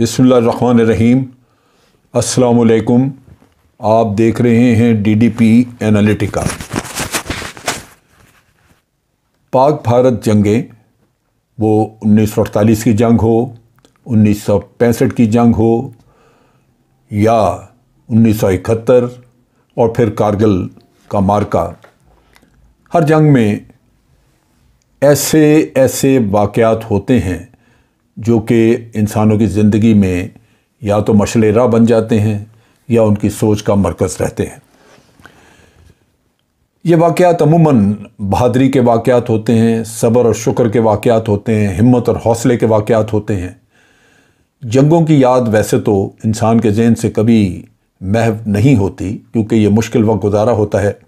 बिसमीम् अल्लाम आप देख रहे हैं डीडीपी एनालिटिका पाक भारत जंगें वो 1948 की जंग हो 1965 की जंग हो या 1971 और फिर कारगिल का मार्का हर जंग में ऐसे ऐसे वाक़ात होते हैं जो कि इंसानों की ज़िंदगी में या तो मशलेरा बन जाते हैं या उनकी सोच का मरकज़ रहते हैं ये वाक़ात अमूमन बहादरी के वाक़ात होते हैं सब्र और शुक्र के वाक़ात होते हैं हिम्मत और हौसले के वाक़ात होते हैं जंगों की याद वैसे तो इंसान के जहन से कभी महव नहीं होती क्योंकि ये मुश्किल वक्त गुजारा होता है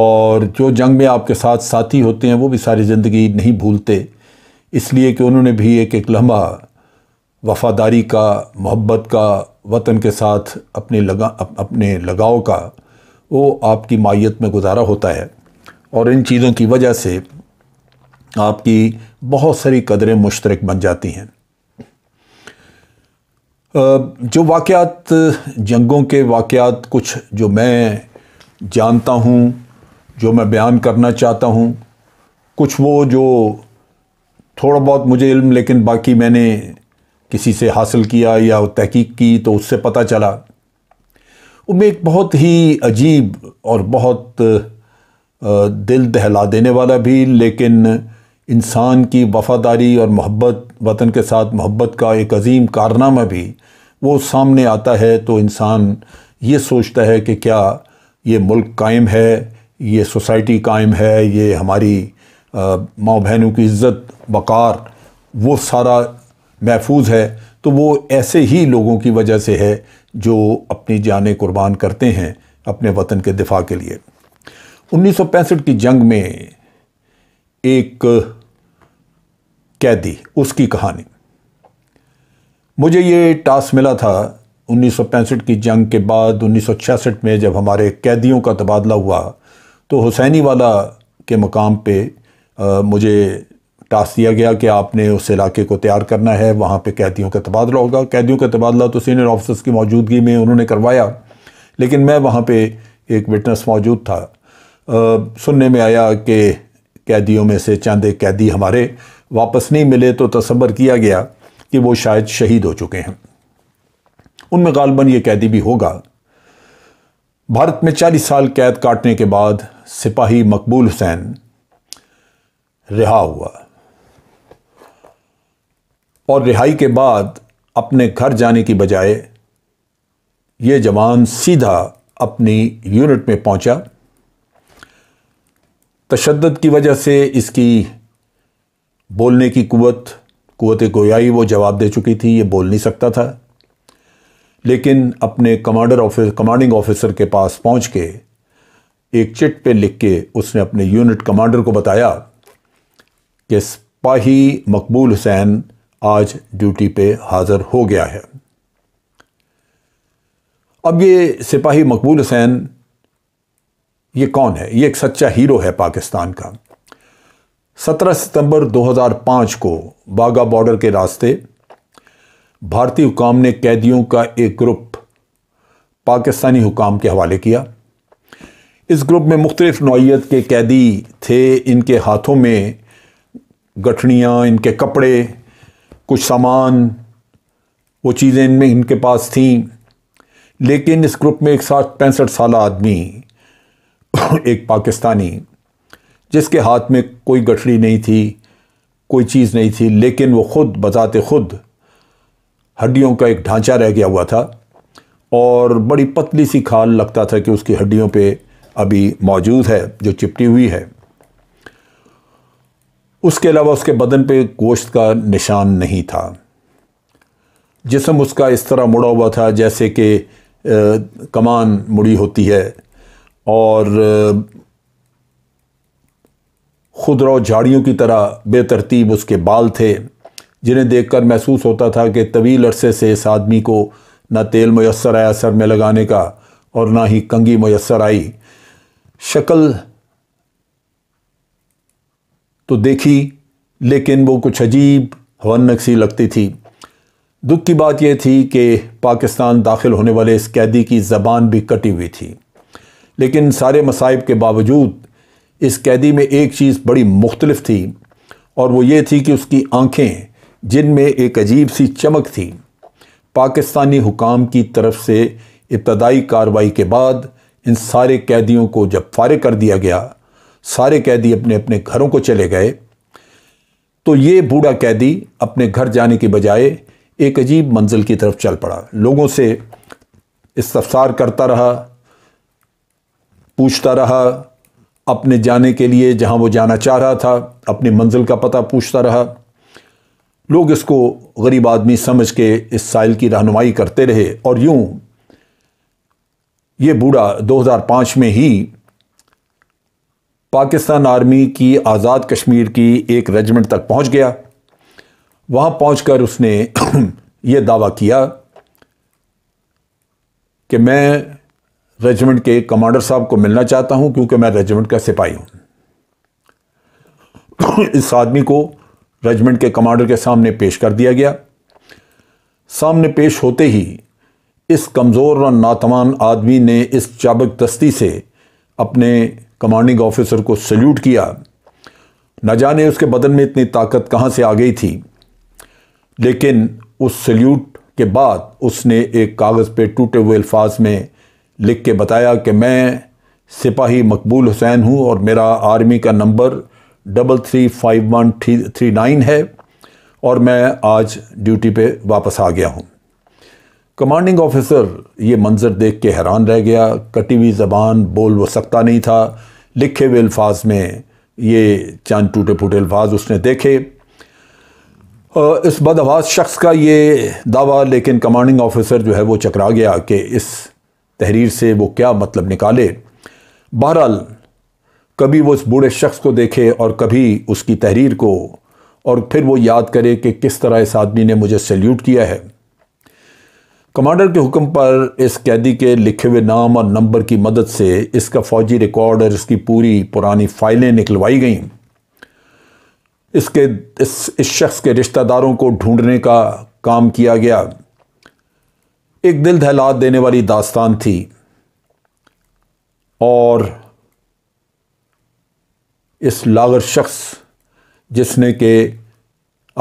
और जो जंग में आपके साथ साथी होते हैं वो भी सारी ज़िंदगी नहीं भूलते इसलिए कि उन्होंने भी एक एक लम्हा वफादारी का मोहब्बत का वतन के साथ अपने लगा अप, अपने लगाव का वो आपकी माइत में गुजारा होता है और इन चीज़ों की वजह से आपकी बहुत सारी कदरें मुश्तरक बन जाती हैं जो वाक़ात जंगों के वाक़ात कुछ जो मैं जानता हूँ जो मैं बयान करना चाहता हूँ कुछ वो जो थोड़ा बहुत मुझे इल्म लेकिन बाकी मैंने किसी से हासिल किया या तहकीक की तो उससे पता चला उनमें एक बहुत ही अजीब और बहुत दिल दहला देने वाला भी लेकिन इंसान की वफादारी और मोहब्बत वतन के साथ मोहब्बत का एक अजीम कारनामा भी वो सामने आता है तो इंसान ये सोचता है कि क्या ये मुल्क कायम है ये सोसाइटी कायम है ये हमारी माओ बहनों की इज़्ज़त वक़ार वो सारा महफूज है तो वो ऐसे ही लोगों की वजह से है जो अपनी जानें कुर्बान करते हैं अपने वतन के दिफा के लिए 1965 की जंग में एक कैदी उसकी कहानी मुझे ये टास्क मिला था 1965 की जंग के बाद 1966 में जब हमारे कैदियों का तबादला हुआ तो हुसैनी वाला के मकाम पे आ, मुझे टास्क दिया गया कि आपने उस इलाके को तैयार करना है वहाँ पे कैदियों का तबादला होगा कैदियों का तबादला तो सीनियर ऑफिसर्स की मौजूदगी में उन्होंने करवाया लेकिन मैं वहाँ पे एक विटनेस मौजूद था आ, सुनने में आया कि कैदियों में से चंद एक कैदी हमारे वापस नहीं मिले तो तस्वर किया गया कि वो शायद शहीद हो चुके हैं उनमें गालबन ये कैदी भी होगा भारत में चालीस साल कैद काटने के बाद सिपाही मकबूल हुसैन रिहा हुआ और रिहाई के बाद अपने घर जाने की बजाय ये जवान सीधा अपनी यूनिट में पहुंचा तशद की वजह से इसकी बोलने की कुत कुत गोयाई वो जवाब दे चुकी थी ये बोल नहीं सकता था लेकिन अपने कमांडर ऑफिस कमांडिंग ऑफिसर के पास पहुंच के एक चिट पे लिख के उसने अपने यूनिट कमांडर को बताया कि सिपाही मकबूल हुसैन आज ड्यूटी पे हाजिर हो गया है अब ये सिपाही मकबूल हुसैन ये कौन है ये एक सच्चा हीरो है पाकिस्तान का 17 सितंबर 2005 को बागा बॉर्डर के रास्ते भारतीय हुकाम ने कैदियों का एक ग्रुप पाकिस्तानी हुकाम के हवाले किया इस ग्रुप में मुख्तलिफ नौत के कैदी थे इनके हाथों में गठड़ियाँ इनके कपड़े कुछ सामान वो चीज़ें इनमें इनके पास थी लेकिन इस ग्रुप में एक साथ पैंसठ साल आदमी एक पाकिस्तानी जिसके हाथ में कोई गठड़ी नहीं थी कोई चीज़ नहीं थी लेकिन वो ख़ुद बताते ख़ुद हड्डियों का एक ढांचा रह गया हुआ था और बड़ी पतली सी खाल लगता था कि उसकी हड्डियों पे अभी मौजूद है जो चिपटी हुई है उसके अलावा उसके बदन पे गोश्त का निशान नहीं था जिसम उसका इस तरह मुड़ा हुआ था जैसे कि कमान मुड़ी होती है और खुदरो झाड़ियों की तरह बेतरतीब उसके बाल थे जिन्हें देखकर महसूस होता था कि तवील अरसे से इस आदमी को ना तेल मैसर आया सर में लगाने का और ना ही कंगी मैसर आई शक्ल तो देखी लेकिन वो कुछ अजीब हवनक सी लगती थी दुख की बात यह थी कि पाकिस्तान दाखिल होने वाले इस कैदी की ज़बान भी कटी हुई थी लेकिन सारे मसाइब के बावजूद इस कैदी में एक चीज़ बड़ी मुख्तलफ थी और वो ये थी कि उसकी आँखें जिनमें एक अजीब सी चमक थी पाकिस्तानी हुकाम की तरफ से इब्तदाई कार्रवाई के बाद इन सारे कैदियों को जब फारग कर दिया गया सारे कैदी अपने अपने घरों को चले गए तो ये बूढ़ा कैदी अपने घर जाने के बजाय एक अजीब मंजिल की तरफ चल पड़ा लोगों से इस्तफसार करता रहा पूछता रहा अपने जाने के लिए जहाँ वो जाना चाह रहा था अपनी मंजिल का पता पूछता रहा लोग इसको गरीब आदमी समझ के इस साइल की रहनुमाई करते रहे और यूँ ये बूढ़ा 2005 में ही पाकिस्तान आर्मी की आज़ाद कश्मीर की एक रेजिमेंट तक पहुंच गया वहां पहुंचकर उसने ये दावा किया कि मैं रेजिमेंट के कमांडर साहब को मिलना चाहता हूं क्योंकि मैं रेजिमेंट का सिपाही हूं इस आदमी को रेजिमेंट के कमांडर के सामने पेश कर दिया गया सामने पेश होते ही इस कमज़ोर और नातवान आदमी ने इस चाबक दस्ती से अपने कमांडिंग ऑफिसर को सल्यूट किया न जाने उसके बदन में इतनी ताकत कहाँ से आ गई थी लेकिन उस सल्यूट के बाद उसने एक कागज़ पे टूटे हुए अल्फाज में लिख के बताया कि मैं सिपाही मकबूल हुसैन हूँ और मेरा आर्मी का number double three five one three three nine है और मैं आज ड्यूटी पे वापस आ गया हूँ कमांडिंग ऑफिसर ये मंज़र देख के हैरान रह गया कटी हुई ज़बान बोल वो सकता नहीं था लिखे हुए अल्फाज में ये चांद टूटे फूटे अल्फाज उसने देखे इस बदआवाज शख्स का ये दावा लेकिन कमांडिंग ऑफिसर जो है वो चकरा गया कि इस तहरीर से वो क्या मतलब निकाले बहरहाल कभी वो इस बूढ़े शख्स को देखे और कभी उसकी तहरीर को और फिर वो याद करे कि किस तरह इस आदमी ने मुझे सैल्यूट किया है कमांडर के हुक्म पर इस कैदी के लिखे हुए नाम और नंबर की मदद से इसका फौजी रिकॉर्ड और इसकी पूरी पुरानी फाइलें निकलवाई गईं इसके इस इस शख्स के रिश्तेदारों को ढूंढने का काम किया गया एक दिल दहला देने वाली दास्तान थी और इस लागर शख्स जिसने के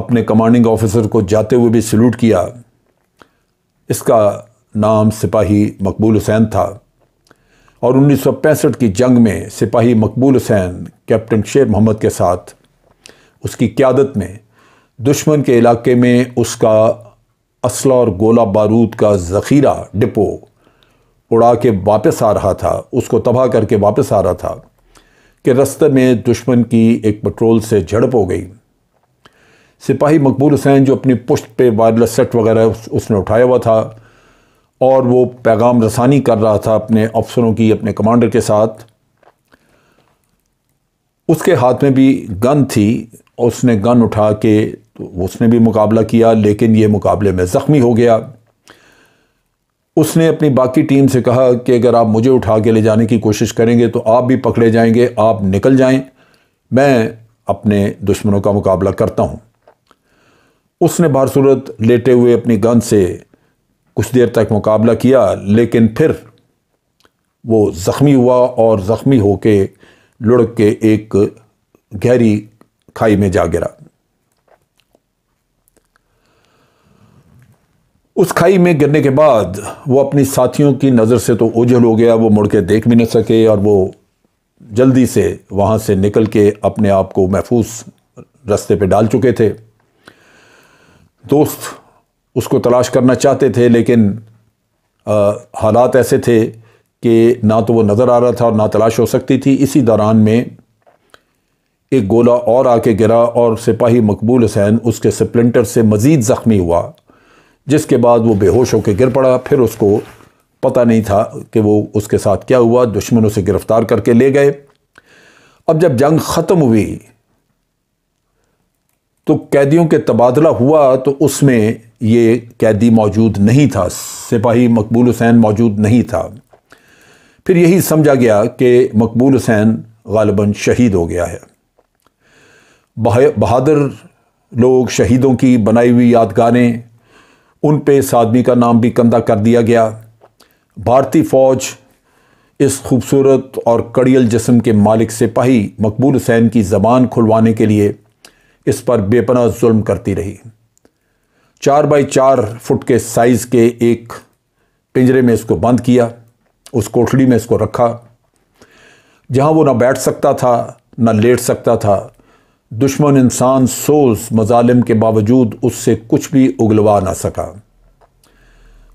अपने कमांडिंग ऑफिसर को जाते हुए भी सल्यूट किया इसका नाम सिपाही मकबूल हुसैन था और 1965 की जंग में सिपाही मकबूल हुसैन कैप्टन शेर मोहम्मद के साथ उसकी क्यादत में दुश्मन के इलाके में उसका असला और गोला बारूद का ज़ख़ीरा डिपो उड़ा के वापस आ रहा था उसको तबाह करके वापस आ रहा था कि रास्ते में दुश्मन की एक पेट्रोल से झड़प हो गई सिपाही मकबूल हुसैन जो अपनी पुश्त पे वायरलेस सेट वगैरह उस, उसने उठाया हुआ था और वो पैगाम रसानी कर रहा था अपने अफसरों की अपने कमांडर के साथ उसके हाथ में भी गन थी और उसने गन उठा के तो उसने भी मुकाबला किया लेकिन ये मुकाबले में ज़ख्मी हो गया उसने अपनी बाकी टीम से कहा कि अगर आप मुझे उठा के ले जाने की कोशिश करेंगे तो आप भी पकड़े जाएंगे आप निकल जाएं मैं अपने दुश्मनों का मुकाबला करता हूं उसने बारसूरत लेटे हुए अपनी गन से कुछ देर तक मुकाबला किया लेकिन फिर वो ज़ख्मी हुआ और ज़ख्मी के लुढ़क के एक गहरी खाई में जा गिरा उस खाई में गिरने के बाद वो अपनी साथियों की नज़र से तो ओझल हो गया वो मुड़ के देख भी नहीं सके और वो जल्दी से वहाँ से निकल के अपने आप को महफूज रस्ते पे डाल चुके थे दोस्त उसको तलाश करना चाहते थे लेकिन हालात ऐसे थे कि ना तो वो नज़र आ रहा था और ना तलाश हो सकती थी इसी दौरान में एक गोला और आके गिरा और सिपाही मकबूल हुसैन उसके स्प्लिंटर से मज़ीद ज़ख्मी हुआ जिसके बाद वो बेहोश होकर गिर पड़ा फिर उसको पता नहीं था कि वो उसके साथ क्या हुआ दुश्मन उसे गिरफ़्तार करके ले गए अब जब जंग ख़त्म हुई तो कैदियों के तबादला हुआ तो उसमें ये कैदी मौजूद नहीं था सिपाही मकबूल हुसैन मौजूद नहीं था फिर यही समझा गया कि मकबूल हुसैन गालबा शहीद हो गया है बहादुर लोग शहीदों की बनाई हुई यादगारें उन पे इस आदमी का नाम भी कंधा कर दिया गया भारतीय फ़ौज इस खूबसूरत और कड़ियल जिस्म के मालिक सिपाही मकबूल हुसैन की ज़बान खुलवाने के लिए इस पर बेपना जुल्म करती रही चार बाई चार फुट के साइज़ के एक पिंजरे में इसको बंद किया उस कोठड़ी में इसको रखा जहां वो ना बैठ सकता था ना लेट सकता था दुश्मन इंसान सोज मजालिम के बावजूद उससे कुछ भी उगलवा ना सका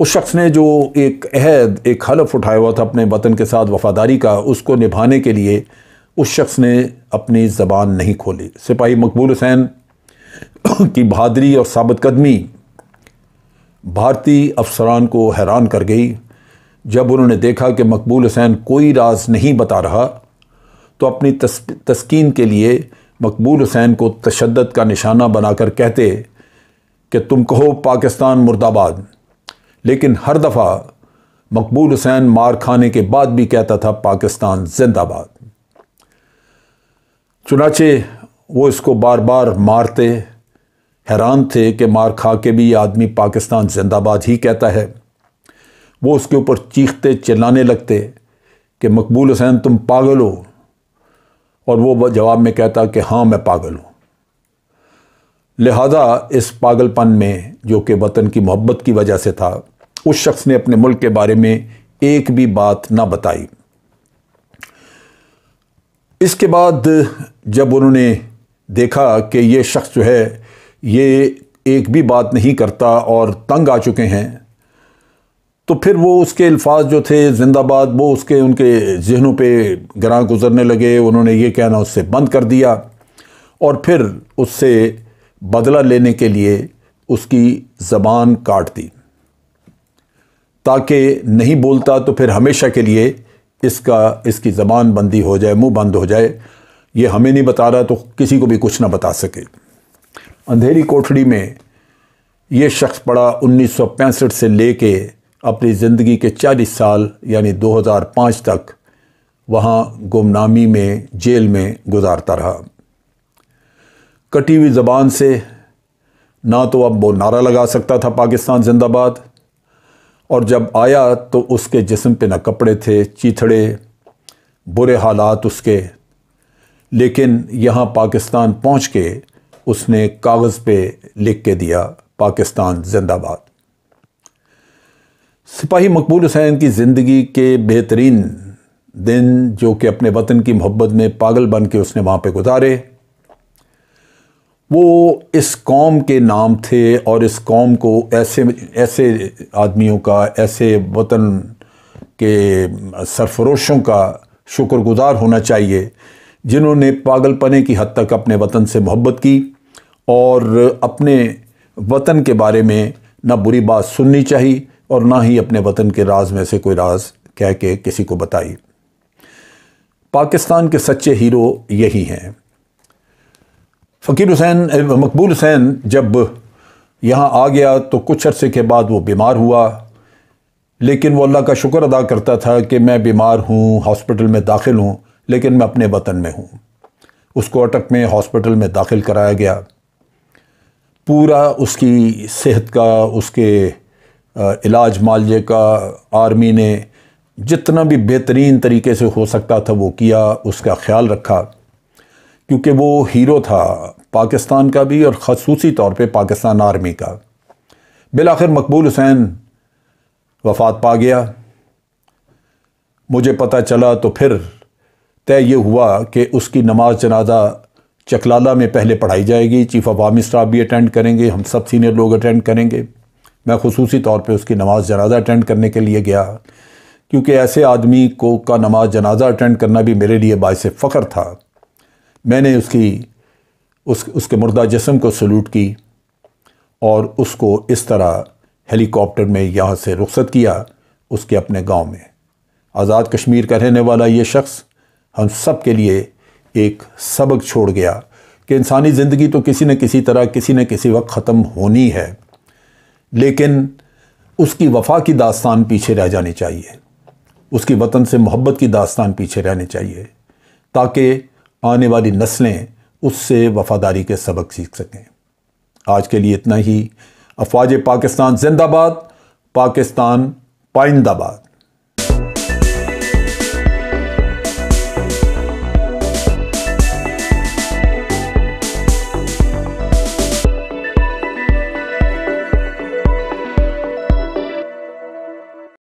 उस शख्स ने जो एक अहद एक हलफ उठाया हुआ था अपने वतन के साथ वफादारी का उसको निभाने के लिए उस शख्स ने अपनी ज़बान नहीं खोली सिपाही मकबूल हुसैन की बहादरी और सबत कदमी भारतीय अफसरान को हैरान कर गई जब उन्होंने देखा कि मकबूल हुसैन कोई राज नहीं बता रहा तो अपनी तस, तस्कीन के लिए मकबूल हुसैन को तशद का निशाना बनाकर कहते कि तुम कहो पाकिस्तान मुर्दाबाद लेकिन हर दफ़ा मकबूल हुसैन मार खाने के बाद भी कहता था पाकिस्तान जिंदाबाद चुनाचे वो इसको बार बार मारते हैरान थे कि मार खा के भी ये आदमी पाकिस्तान जिंदाबाद ही कहता है वो उसके ऊपर चीखते चिल्लाने लगते कि मकबूल हुसैन तुम पागल हो और वो जवाब में कहता कि हाँ मैं पागल हूँ लिहाजा इस पागलपन में जो कि वतन की मोहब्बत की वजह से था उस शख्स ने अपने मुल्क के बारे में एक भी बात ना बताई इसके बाद जब उन्होंने देखा कि ये शख्स जो है ये एक भी बात नहीं करता और तंग आ चुके हैं तो फिर वो उसके अल्फाज जो थे जिंदाबाद वो उसके उनके जहनों पे ग्रां गुजरने लगे उन्होंने ये कहना उससे बंद कर दिया और फिर उससे बदला लेने के लिए उसकी ज़बान काट दी ताकि नहीं बोलता तो फिर हमेशा के लिए इसका इसकी ज़बान बंदी हो जाए मुंह बंद हो जाए ये हमें नहीं बता रहा तो किसी को भी कुछ ना बता सके अंधेरी कोठड़ी में ये शख्स पड़ा उन्नीस से ले कर अपनी ज़िंदगी के 40 साल यानी 2005 तक वहाँ गुमनामी में जेल में गुजारता रहा कटी हुई ज़बान से ना तो अब वो नारा लगा सकता था पाकिस्तान जिंदाबाद और जब आया तो उसके जिस्म पे ना कपड़े थे चीथड़े बुरे हालात उसके लेकिन यहाँ पाकिस्तान पहुँच के उसने कागज़ पे लिख के दिया पाकिस्तान जिंदाबाद सिपाही मकबूल हुसैन की ज़िंदगी के बेहतरीन दिन जो कि अपने वतन की मोहब्बत में पागल बन के उसने वहाँ पे गुजारे वो इस कौम के नाम थे और इस कौम को ऐसे ऐसे आदमियों का ऐसे वतन के सरफरोशों का शुक्रगुजार होना चाहिए जिन्होंने पागलपने की हद तक अपने वतन से मोहब्बत की और अपने वतन के बारे में ना बुरी बात सुननी चाहिए और ना ही अपने वतन के राज में से कोई राज कह के किसी को बताई पाकिस्तान के सच्चे हीरो यही हैं फ़कीर हुसैन मकबूल हुसैन जब यहाँ आ गया तो कुछ अरसे के बाद वो बीमार हुआ लेकिन वो अल्लाह का शुक्र अदा करता था कि मैं बीमार हूँ हॉस्पिटल में दाखिल हूँ लेकिन मैं अपने वतन में हूँ उसको अटक में हॉस्पिटल में दाखिल कराया गया पूरा उसकी सेहत का उसके इलाज मालजे का आर्मी ने जितना भी बेहतरीन तरीके से हो सकता था वो किया उसका ख्याल रखा क्योंकि वो हीरो था पाकिस्तान का भी और खसूसी तौर पे पाकिस्तान आर्मी का बिलाखिर मकबूल हुसैन वफात पा गया मुझे पता चला तो फिर तय ये हुआ कि उसकी नमाज जनाजा चकलाला में पहले पढ़ाई जाएगी चीफ़ ऑफ आर्मी स्टाफ भी अटेंड करेंगे हम सब सीनियर लोग अटेंड करेंगे मैं खसूसी तौर पे उसकी नमाज जनाजा अटेंड करने के लिए गया क्योंकि ऐसे आदमी को का नमाज जनाजा अटेंड करना भी मेरे लिए बायस फ़ख्र था मैंने उसकी उस उसके मुर्दा जिसम को सल्यूट की और उसको इस तरह हेलीकॉप्टर में यहाँ से रुखसत किया उसके अपने गांव में आज़ाद कश्मीर का रहने वाला ये शख्स हम सब के लिए एक सबक छोड़ गया कि इंसानी ज़िंदगी तो किसी न किसी तरह किसी न किसी वक्त ख़त्म होनी है लेकिन उसकी वफा की दास्तान पीछे रह जानी चाहिए उसकी वतन से मोहब्बत की दास्तान पीछे रहनी चाहिए ताकि आने वाली नस्लें उससे वफादारी के सबक सीख सकें आज के लिए इतना ही अफवाज पाकिस्तान जिंदाबाद पाकिस्तान पाइंदाबाद